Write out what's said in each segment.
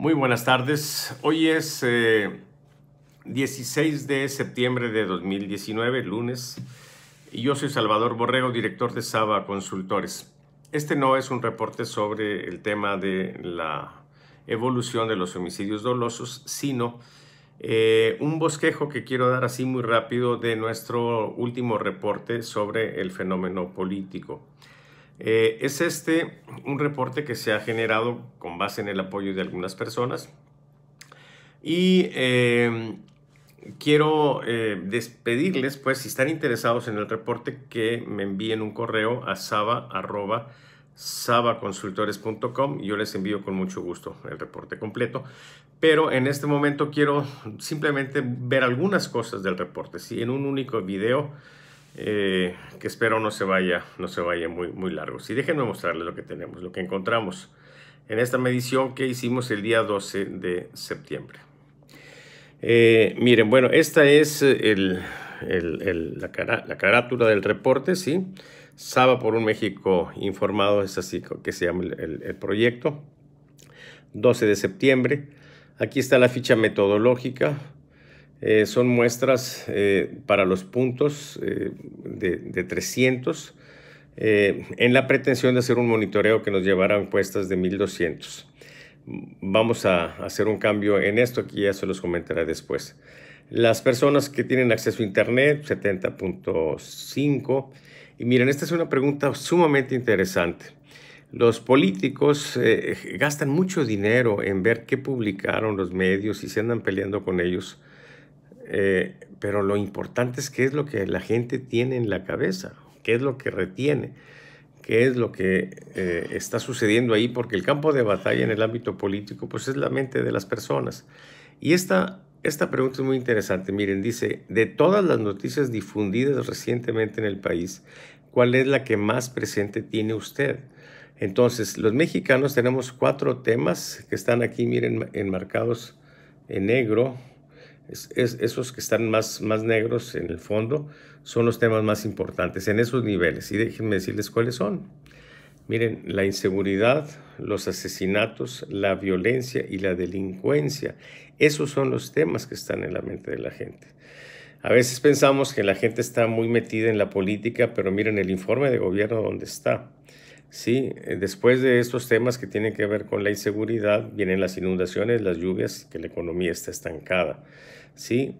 Muy buenas tardes. Hoy es 16 eh, de septiembre de 2019, lunes, y yo soy Salvador Borrego, director de Saba Consultores. Este no es un reporte sobre el tema de la evolución de los homicidios dolosos, sino eh, un bosquejo que quiero dar así muy rápido de nuestro último reporte sobre el fenómeno político. Eh, es este un reporte que se ha generado con base en el apoyo de algunas personas y em, quiero eh, despedirles, pues si están interesados en el reporte, que me envíen un correo a saba.sabaconsultores.com. Yo les envío con mucho gusto el reporte completo. Pero en este momento quiero simplemente ver algunas cosas del reporte, ¿sí? en un único video eh, que espero no se vaya, no se vaya muy, muy largo. Y déjenme mostrarles lo que tenemos, lo que encontramos en esta medición que hicimos el día 12 de septiembre. Eh, miren, bueno, esta es el, la, carátula del reporte, ¿sí? Saba por un México informado, es así que se llama el proyecto. 12 de septiembre. Aquí está la ficha metodológica eh, son muestras eh, para los puntos eh, de, 300 en la pretensión de hacer un monitoreo que nos llevara a encuestas de 1200. Vamos a hacer un cambio en esto, aquí ya se los comentaré después. Las personas que tienen acceso a Internet, 70.5. Y miren, esta es una pregunta sumamente interesante. Los políticos gastan mucho dinero en ver qué publicaron los medios y se andan peleando con ellos eh, pero lo importante es qué es lo que la gente tiene en la cabeza, qué es lo que retiene, qué es lo que eh, está sucediendo ahí, porque el campo de batalla en el ámbito político pues es la mente de las personas. Y esta, esta pregunta es muy interesante. Miren, dice, de todas las noticias difundidas recientemente en el país, ¿cuál es la que más presente tiene usted? Entonces, los mexicanos tenemos cuatro temas que están aquí, miren, enmarcados en negro, esos que están más, más negros en el fondo son los temas más importantes en esos niveles. Y déjenme decirles cuáles son. Miren, la inseguridad, los asesinatos, la violencia y la delincuencia. Esos son los temas que están en la mente de la gente. A veces pensamos que la gente está muy metida en la política, pero miren el informe de gobierno donde está. Sí, eh, después de estos temas que tienen que ver con la inseguridad, vienen las inundaciones, las lluvias, que la economía está estancada. ¿sí?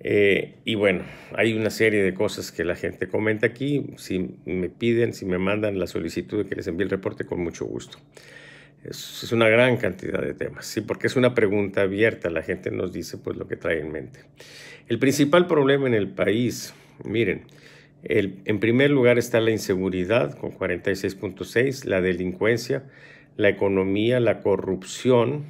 Eh, y bueno, hay una serie de cosas que la gente comenta aquí. Si me piden, si me mandan la solicitud de que les envíe el reporte, con mucho gusto. Es, una gran cantidad de temas, ¿sí? porque es una pregunta abierta. La gente nos dice pues, lo que trae en mente. El principal problema en el país, miren, en primer lugar está la inseguridad con 46.6, la delincuencia, la economía, la corrupción,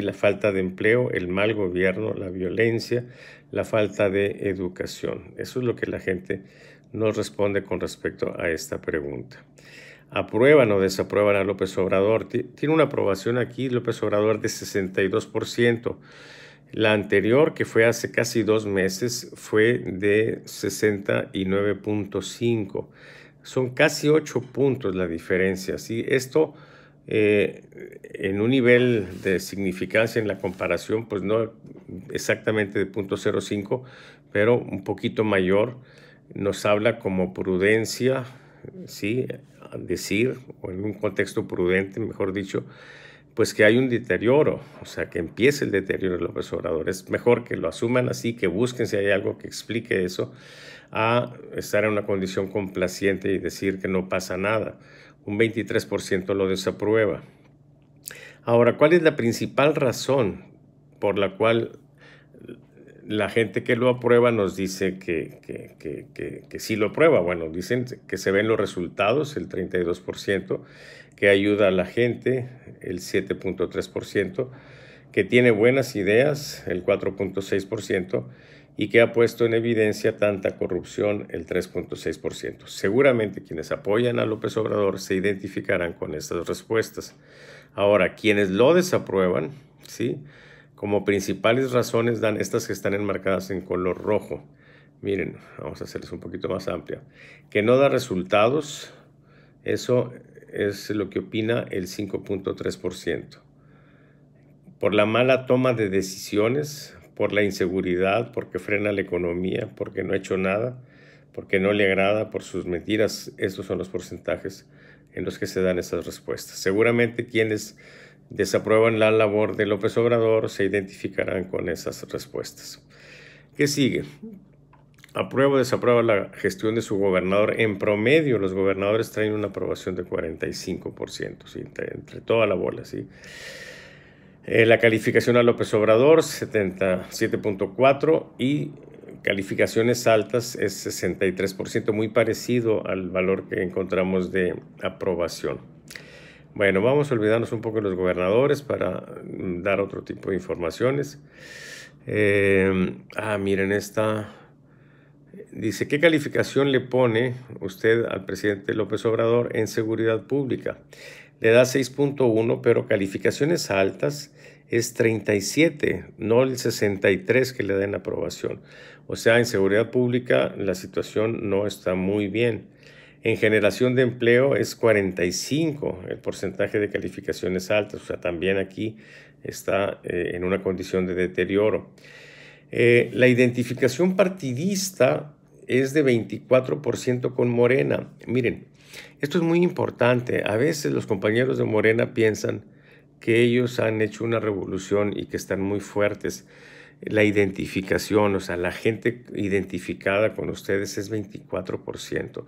la falta de empleo, el mal gobierno, la violencia, la falta de educación. Eso es lo que la gente nos responde con respecto a esta pregunta. ¿Aprueban o desaprueban a López Obrador? Tiene una aprobación aquí López Obrador de 62%. La anterior, que fue hace casi dos meses, fue de 69.5. Son casi 8 puntos la diferencia. Esto eh, en un nivel de significancia en la comparación, pues no exactamente de 0.05, pero un poquito mayor, nos habla como prudencia, ¿sí? decir, o en un contexto prudente, mejor dicho, pues que hay un deterioro, o sea, que empiece el deterioro de los Obrador. mejor que lo asuman así, que busquen si hay algo que explique eso, a estar en una condición complaciente y decir que no pasa nada un 23% lo desaprueba. Ahora, ¿cuál es la principal razón por la cual la gente que lo aprueba nos dice que, que, sí lo aprueba? Bueno, dicen que se ven los resultados, el 32%, que ayuda a la gente, el 7.3%, que tiene buenas ideas, el 4.6%, y que ha puesto en evidencia tanta corrupción, el 3.6%. Seguramente quienes apoyan a López Obrador se identificarán con estas respuestas. Ahora, quienes lo desaprueban, ¿sí? Como principales razones dan estas que están enmarcadas en color rojo. Miren, vamos a hacerles un poquito más amplia. Que no da resultados, eso es lo que opina el 5.3%. Por la mala toma de decisiones, por la inseguridad, porque frena la economía, porque no ha hecho nada, porque no le agrada, por sus mentiras. Esos son los porcentajes en los que se dan esas respuestas. Seguramente quienes desaprueban la labor de López Obrador se identificarán con esas respuestas. ¿Qué sigue? Aprueba o desaprueba la gestión de su gobernador. En promedio, los gobernadores traen una aprobación de 45%, entre, entre toda la bola. ¿sí? Eh, la calificación a López Obrador, 77.4 y calificaciones altas es 63%, muy parecido al valor que encontramos de aprobación. Bueno, vamos a olvidarnos un poco de los gobernadores para mm, dar otro tipo de informaciones. Em, ah, miren esta. Dice, ¿qué calificación le pone usted al presidente López Obrador en seguridad pública? le da 6.1, pero calificaciones altas es 37, no el 63 que le da en aprobación. O sea, en seguridad pública la situación no está muy bien. En generación de empleo es 45 el porcentaje de calificaciones altas, o sea, también aquí está eh, en una condición de deterioro. Eh, la identificación partidista es de 24% con Morena. Miren, esto es muy importante. A veces los compañeros de Morena piensan que ellos han hecho una revolución y que están muy fuertes. La identificación, o sea, la gente identificada con ustedes es 24%.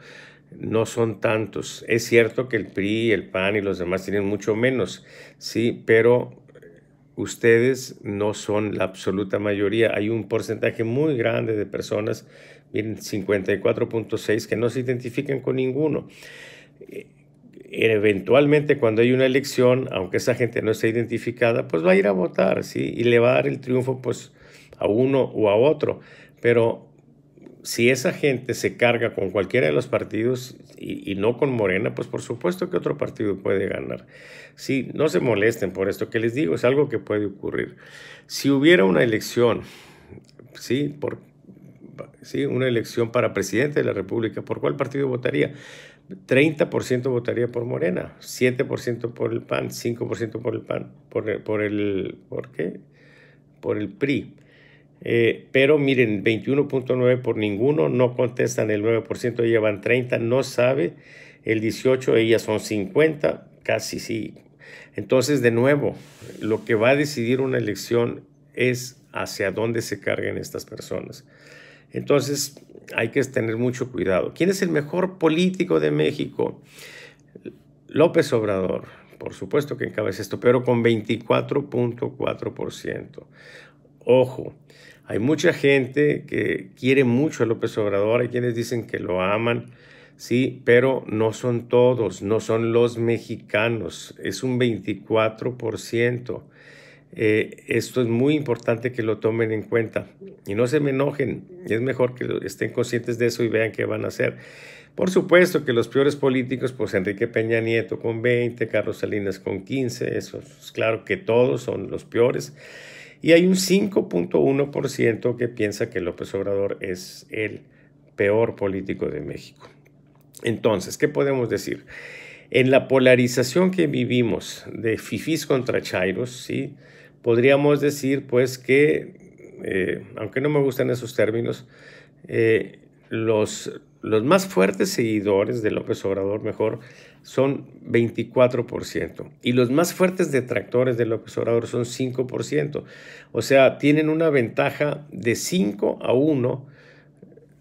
No son tantos. Es cierto que el PRI, el PAN y los demás tienen mucho menos, sí, pero ustedes no son la absoluta mayoría. Hay un porcentaje muy grande de personas 54.6 que no se identifiquen con ninguno. Eh, eventualmente cuando hay una elección, aunque esa gente no esté identificada, pues va a ir a votar, ¿sí? Y le va a dar el triunfo pues a uno o a otro. Pero si esa gente se carga con cualquiera de los partidos y, no con Morena, pues por supuesto que otro partido puede ganar. Sí, no se molesten por esto que les digo, es algo que puede ocurrir. Si hubiera una elección, sí, por, ¿sí? una elección para presidente de la República, ¿por cuál partido votaría? 30% votaría por Morena, 7% por el PAN, 5% por el PAN, por, el, ¿por qué? Por el PRI. Eh, pero miren, 21.9 por ninguno, no contestan el 9%, van 30, no sabe, el 18, ellas son 50, casi sí. Entonces, de nuevo, lo que va a decidir una elección es hacia dónde se carguen estas personas. Entonces hay que tener mucho cuidado. ¿Quién es el mejor político de México? López Obrador, por supuesto que encabeza esto, pero con 24.4%. Ojo, hay mucha gente que quiere mucho a López Obrador, hay quienes dicen que lo aman, sí, pero no son todos, no son los mexicanos, es un 24%. Eh, esto es muy importante que lo tomen en cuenta y no se me enojen. Es mejor que estén conscientes de eso y vean qué van a hacer. Por supuesto que los peores políticos, pues Enrique Peña Nieto con 20, Carlos Salinas con 15, eso es claro que todos son los peores. Y hay un 5.1% que piensa que López Obrador es el peor político de México. Entonces, ¿qué podemos decir? En la polarización que vivimos de FIFIS contra chairos, ¿sí? podríamos decir pues que, eh, aunque no me gustan esos términos, eh, los, los más fuertes seguidores de López Obrador, mejor, son 24%. Y los más fuertes detractores de López Obrador son 5%. O sea, tienen una ventaja de 5 a 1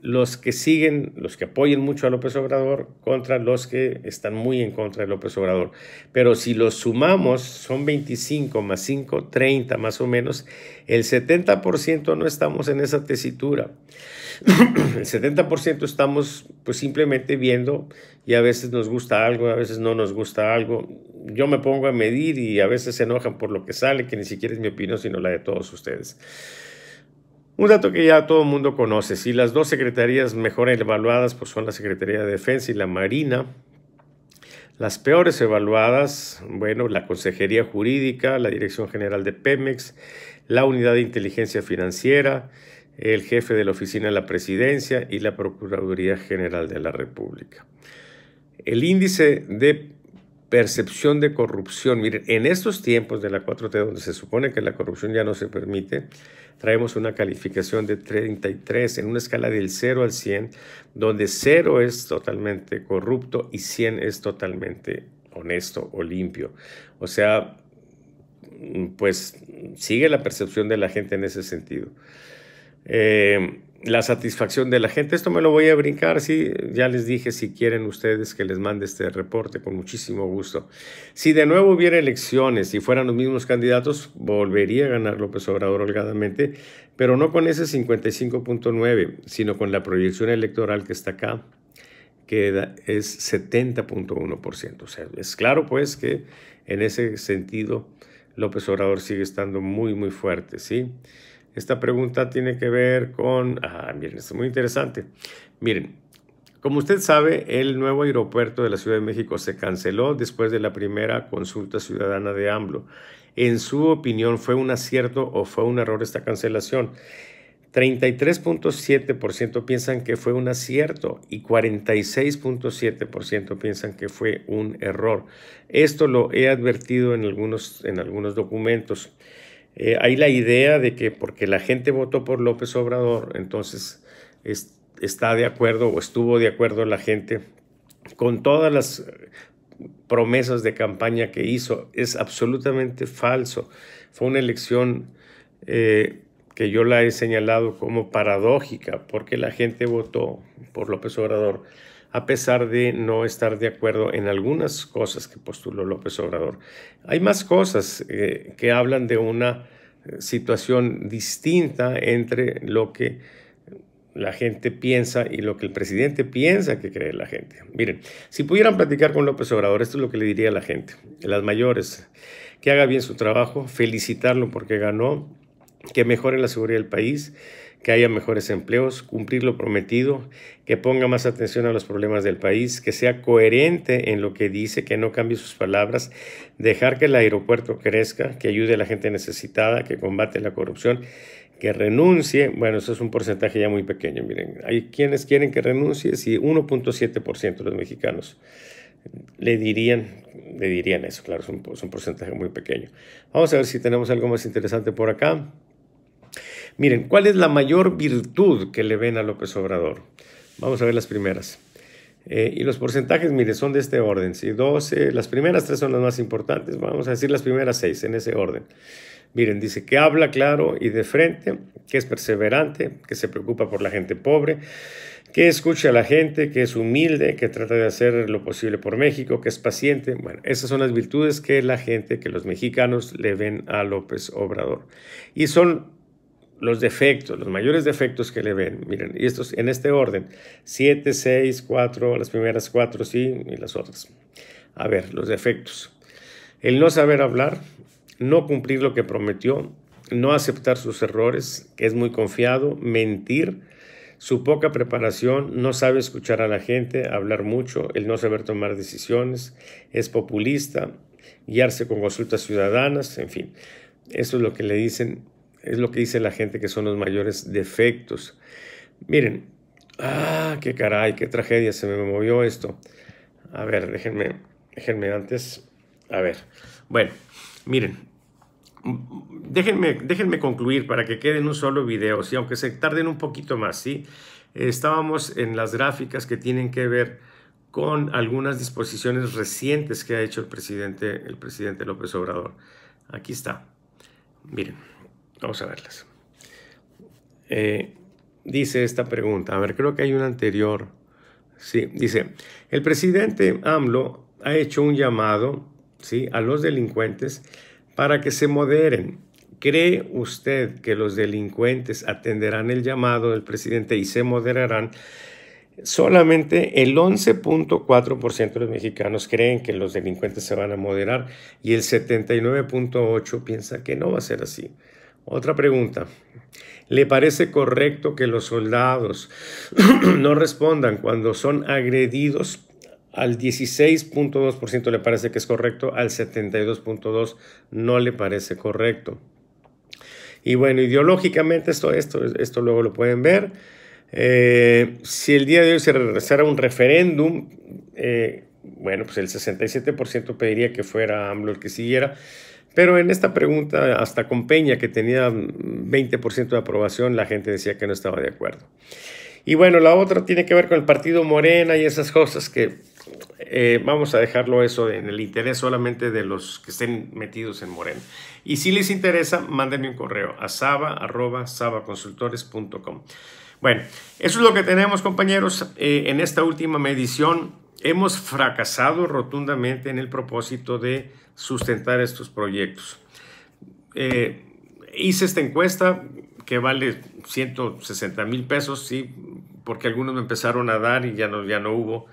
los que siguen, los que apoyen mucho a López Obrador contra los que están muy en contra de López Obrador. Pero si los sumamos, son 25 más 5, 30 más o menos, el 70% no estamos en esa tesitura. El 70% estamos pues simplemente viendo y a veces nos gusta algo, a veces no nos gusta algo. Yo me pongo a medir y a veces se enojan por lo que sale, que ni siquiera es mi opinión, sino la de todos ustedes. Un dato que ya todo el mundo conoce, si las dos secretarías mejor evaluadas pues, son la Secretaría de Defensa y la Marina, las peores evaluadas, bueno, la Consejería Jurídica, la Dirección General de Pemex, la Unidad de Inteligencia Financiera, el jefe de la Oficina de la Presidencia y la Procuraduría General de la República. El índice de percepción de corrupción. Miren, en estos tiempos de la 4T, donde se supone que la corrupción ya no se permite, traemos una calificación de 33 en una escala del 0 al 100, donde 0 es totalmente corrupto y 100 es totalmente honesto o limpio. O sea, pues sigue la percepción de la gente en ese sentido. Eh, la satisfacción de la gente. Esto me lo voy a brincar, sí, ya les dije si quieren ustedes que les mande este reporte con muchísimo gusto. Si de nuevo hubiera elecciones y fueran los mismos candidatos, volvería a ganar López Obrador holgadamente, pero no con ese 55.9, sino con la proyección electoral que está acá, que es 70.1%. O sea, es claro pues que en ese sentido López Obrador sigue estando muy, muy fuerte, ¿sí? Esta pregunta tiene que ver con... Ah, miren, es muy interesante. Miren, como usted sabe, el nuevo aeropuerto de la Ciudad de México se canceló después de la primera consulta ciudadana de AMLO. En su opinión, ¿fue un acierto o fue un error esta cancelación? 33.7% piensan que fue un acierto y 46.7% piensan que fue un error. Esto lo he advertido en algunos, en algunos documentos. Eh, hay la idea de que porque la gente votó por López Obrador, entonces está de acuerdo o estuvo de acuerdo la gente con todas las promesas de campaña que hizo. Es absolutamente falso. Fue una elección eh, que yo la he señalado como paradójica, porque la gente votó por López Obrador a pesar de no estar de acuerdo en algunas cosas que postuló López Obrador. Hay más cosas eh, que hablan de una eh, situación distinta entre lo que la gente piensa y lo que el presidente piensa que cree la gente. Miren, si pudieran platicar con López Obrador, esto es lo que le diría a la gente, las mayores, que haga bien su trabajo, felicitarlo porque ganó, que mejore la seguridad del país, que haya mejores empleos, cumplir lo prometido, que ponga más atención a los problemas del país, que sea coherente en lo que dice, que no cambie sus palabras, dejar que el aeropuerto crezca, que ayude a la gente necesitada, que combate la corrupción, que renuncie. Bueno, eso es un porcentaje ya muy pequeño. Miren, hay quienes quieren que renuncie, si 1.7% de los mexicanos le dirían, le dirían eso, claro, es un porcentaje muy pequeño. Vamos a ver si tenemos algo más interesante por acá. Miren, ¿cuál es la mayor virtud que le ven a López Obrador? Vamos a ver las primeras. Eh, y los porcentajes, mire, son de este orden. Si 12, las primeras tres son las más importantes, vamos a decir las primeras seis en ese orden. Miren, dice que habla claro y de frente, que es perseverante, que se preocupa por la gente pobre, que escucha a la gente, que es humilde, que trata de hacer lo posible por México, que es paciente. Bueno, esas son las virtudes que la gente, que los mexicanos le ven a López Obrador. Y son los defectos, los mayores defectos que le ven, miren, y estos en este orden, siete, 6, 4, las primeras cuatro, sí, y las otras. A ver, los defectos. El no saber hablar, no cumplir lo que prometió, no aceptar sus errores, que es muy confiado, mentir, su poca preparación, no sabe escuchar a la gente, hablar mucho, el no saber tomar decisiones, es populista, guiarse con consultas ciudadanas, en fin. Eso es lo que le dicen es lo que dice la gente que son los mayores defectos. Miren, ah, qué caray, qué tragedia, se me movió esto. A ver, déjenme, déjenme antes, a ver. Bueno, miren, déjenme, déjenme concluir para que quede un solo video, ¿sí? aunque se tarden un poquito más, ¿sí? Estábamos en las gráficas que tienen que ver con algunas disposiciones recientes que ha hecho el presidente, el presidente López Obrador. Aquí está. Miren. Vamos a verlas. Eh, dice esta pregunta, a ver, creo que hay una anterior. Sí, dice, el presidente AMLO ha hecho un llamado ¿sí? a los delincuentes para que se moderen. ¿Cree usted que los delincuentes atenderán el llamado del presidente y se moderarán? Solamente el 11.4% de los mexicanos creen que los delincuentes se van a moderar y el 79.8% piensa que no va a ser así. Otra pregunta. ¿Le parece correcto que los soldados no respondan cuando son agredidos? Al 16.2% le parece que es correcto, al 72.2% no le parece correcto. Y bueno, ideológicamente esto, esto, luego lo pueden ver. Eh, si el día de hoy se realizara un referéndum, eh, bueno, pues el 67% pediría que fuera AMLO el que siguiera. Pero en esta pregunta, hasta con Peña, que tenía 20% de aprobación, la gente decía que no estaba de acuerdo. Y bueno, la otra tiene que ver con el partido Morena y esas cosas que eh, vamos a dejarlo eso en el interés solamente de los que estén metidos en Morena. Y si les interesa, mándenme un correo a saba.sabaconsultores.com. Bueno, eso es lo que tenemos compañeros eh, en esta última medición. Hemos fracasado rotundamente en el propósito de sustentar estos proyectos. Eh, hice esta encuesta que vale 160 mil pesos, sí, porque algunos me empezaron a dar y ya no, ya no hubo.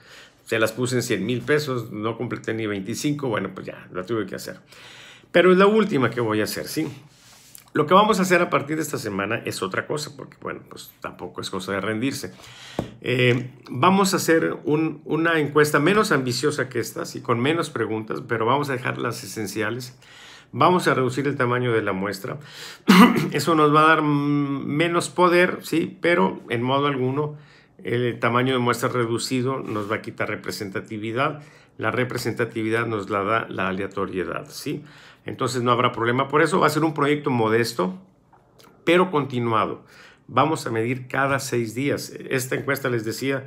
Se las puse en 100 mil pesos, no completé ni 25, bueno, pues ya, la tuve que hacer. Pero es la última que voy a hacer, sí. Lo que vamos a hacer a partir de esta semana es otra cosa, porque bueno, pues tampoco es cosa de rendirse. Eh, vamos a hacer una encuesta menos ambiciosa que estas y con menos preguntas, pero vamos a dejar las esenciales. Vamos a reducir el tamaño de la muestra. Eso nos va a dar menos poder, sí, pero en modo alguno el tamaño de muestra reducido nos va a quitar representatividad. La representatividad nos la da la aleatoriedad, sí. Entonces no habrá problema por eso. Va a ser un proyecto modesto, pero continuado. Vamos a medir cada seis días. Esta encuesta, les decía,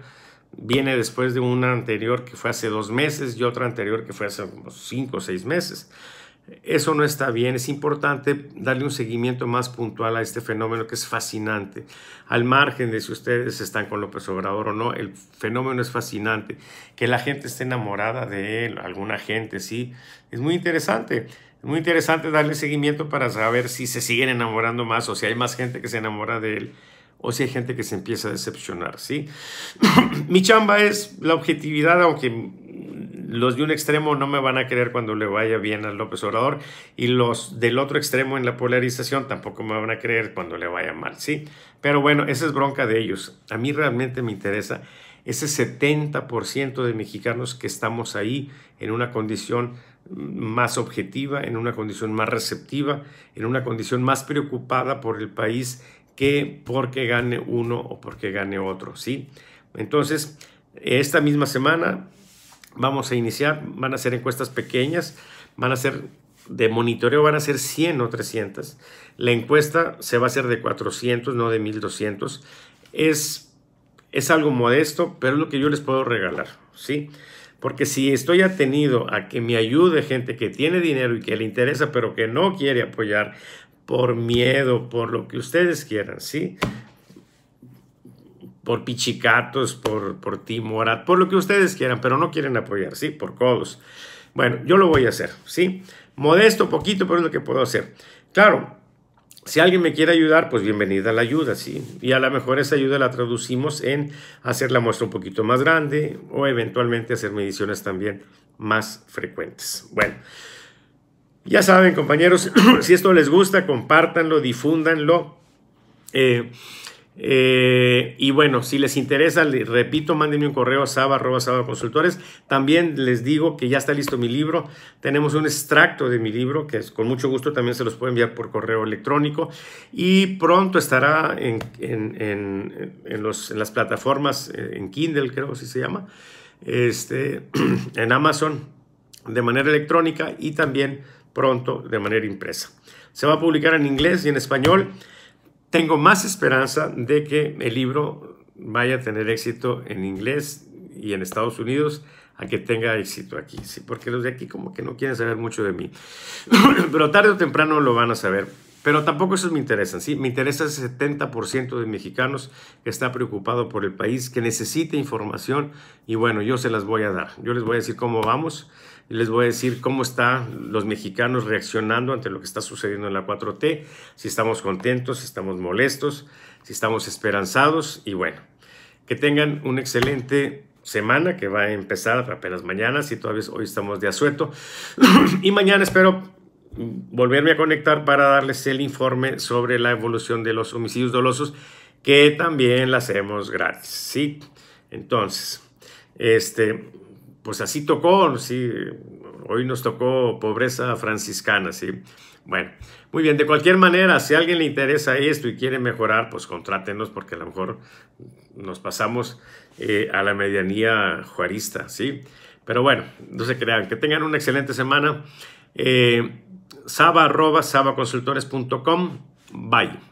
viene después de una anterior que fue hace dos meses y otra anterior que fue hace unos cinco o seis meses. Eso no está bien, es importante darle un seguimiento más puntual a este fenómeno que es fascinante. Al margen de si ustedes están con López Obrador o no, el fenómeno es fascinante. Que la gente esté enamorada de él, alguna gente, sí, es muy interesante. Muy interesante darle seguimiento para saber si se siguen enamorando más o si hay más gente que se enamora de él o si hay gente que se empieza a decepcionar, ¿sí? Mi chamba es la objetividad, aunque los de un extremo no me van a creer cuando le vaya bien a López Obrador y los del otro extremo en la polarización tampoco me van a creer cuando le vaya mal, ¿sí? Pero bueno, esa es bronca de ellos. A mí realmente me interesa ese 70% de mexicanos que estamos ahí en una condición más objetiva, en una condición más receptiva, en una condición más preocupada por el país que porque gane uno o porque gane otro, ¿sí? Entonces, esta misma semana vamos a iniciar, van a ser encuestas pequeñas, van a ser de monitoreo van a ser 100 o 300. La encuesta se va a hacer de 400, no de 1200. Es es algo modesto, pero es lo que yo les puedo regalar, ¿sí? Porque si estoy atenido a que me ayude gente que tiene dinero y que le interesa, pero que no quiere apoyar por miedo, por lo que ustedes quieran, ¿sí? Por pichicatos, por, por timorat, por lo que ustedes quieran, pero no quieren apoyar, ¿sí? Por codos. Bueno, yo lo voy a hacer, ¿sí? Modesto, poquito, pero es lo que puedo hacer. Claro, si alguien me quiere ayudar, pues bienvenida la ayuda, ¿sí? Y a lo mejor esa ayuda la traducimos en hacer la muestra un poquito más grande o eventualmente hacer mediciones también más frecuentes. Bueno, ya saben compañeros, si esto les gusta, compártanlo, difúndanlo. Eh, eh, y bueno, si les interesa, repito, mándenme un correo a saba, consultores. También les digo que ya está listo mi libro. Tenemos un extracto de mi libro que con mucho gusto también se los puedo enviar por correo electrónico. Y pronto estará en, las plataformas, eh, en Kindle creo si se llama, este, en Amazon de manera electrónica y también pronto de manera impresa. Se va a publicar en inglés y en español tengo más esperanza de que el libro vaya a tener éxito en inglés y en Estados Unidos a que tenga éxito aquí, ¿sí? porque los de aquí como que no quieren saber mucho de mí, pero tarde o temprano lo van a saber. Pero tampoco eso me interesan ¿sí? Me interesa el 70% de mexicanos que está preocupado por el país, que necesita información y bueno, yo se las voy a dar. Yo les voy a decir cómo vamos, les voy a decir cómo están los mexicanos reaccionando ante lo que está sucediendo en la 4T, si estamos contentos, si estamos molestos, si estamos esperanzados y bueno, que tengan una excelente semana que va a empezar apenas mañana, si todavía hoy estamos de asueto y mañana espero volverme a conectar para darles el informe sobre la evolución de los homicidios dolosos, que también la hacemos gratis, ¿sí? Entonces, este, pues así tocó, ¿sí? Hoy nos tocó pobreza franciscana, ¿sí? Bueno, muy bien, de cualquier manera, si a alguien le interesa esto y quiere mejorar, pues contrátenos porque a lo mejor nos pasamos eh, a la medianía juarista, ¿sí? Pero bueno, no se crean, que tengan una excelente semana. Eh, Saba, arroba, sabaconsultores.com. Bye.